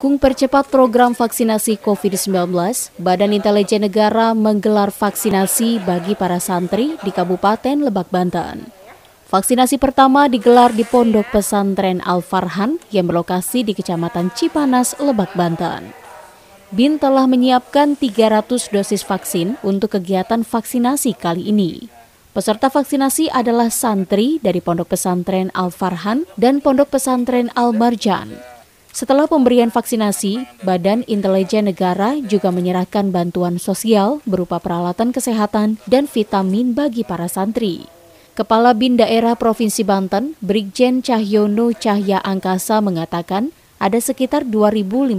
Kung percepat program vaksinasi COVID-19, Badan Intelijen Negara menggelar vaksinasi bagi para santri di Kabupaten Lebak Banten. Vaksinasi pertama digelar di Pondok Pesantren Al-Farhan yang berlokasi di Kecamatan Cipanas, Lebak Banten. BIN telah menyiapkan 300 dosis vaksin untuk kegiatan vaksinasi kali ini. Peserta vaksinasi adalah santri dari Pondok Pesantren Al-Farhan dan Pondok Pesantren Al-Marjan. Setelah pemberian vaksinasi, Badan Intelijen Negara juga menyerahkan bantuan sosial berupa peralatan kesehatan dan vitamin bagi para santri. Kepala Bin Daerah Provinsi Banten, Brigjen Cahyono Cahya Angkasa mengatakan, ada sekitar 2.500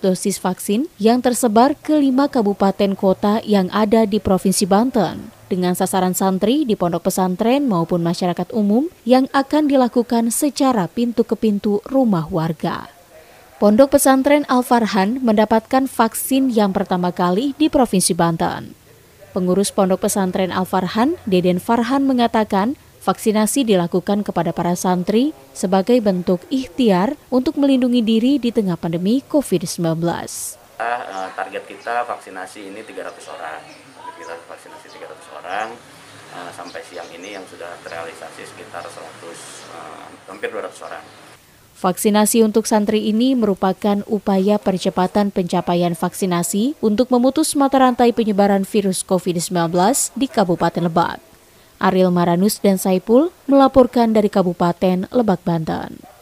dosis vaksin yang tersebar ke lima kabupaten kota yang ada di Provinsi Banten dengan sasaran santri di pondok pesantren maupun masyarakat umum yang akan dilakukan secara pintu ke pintu rumah warga. Pondok Pesantren Al-Farhan mendapatkan vaksin yang pertama kali di Provinsi Banten. Pengurus Pondok Pesantren Al-Farhan, Deden Farhan mengatakan, vaksinasi dilakukan kepada para santri sebagai bentuk ikhtiar untuk melindungi diri di tengah pandemi COVID-19. Eh, eh, target kita vaksinasi ini 300 orang. Kita vaksinasi 300 orang eh, sampai siang ini yang sudah terrealisasi sekitar 100 hampir 200 orang. Vaksinasi untuk santri ini merupakan upaya percepatan pencapaian vaksinasi untuk memutus mata rantai penyebaran virus COVID-19 di Kabupaten Lebak. Ariel Maranus dan Saipul melaporkan dari Kabupaten Lebak, Banten.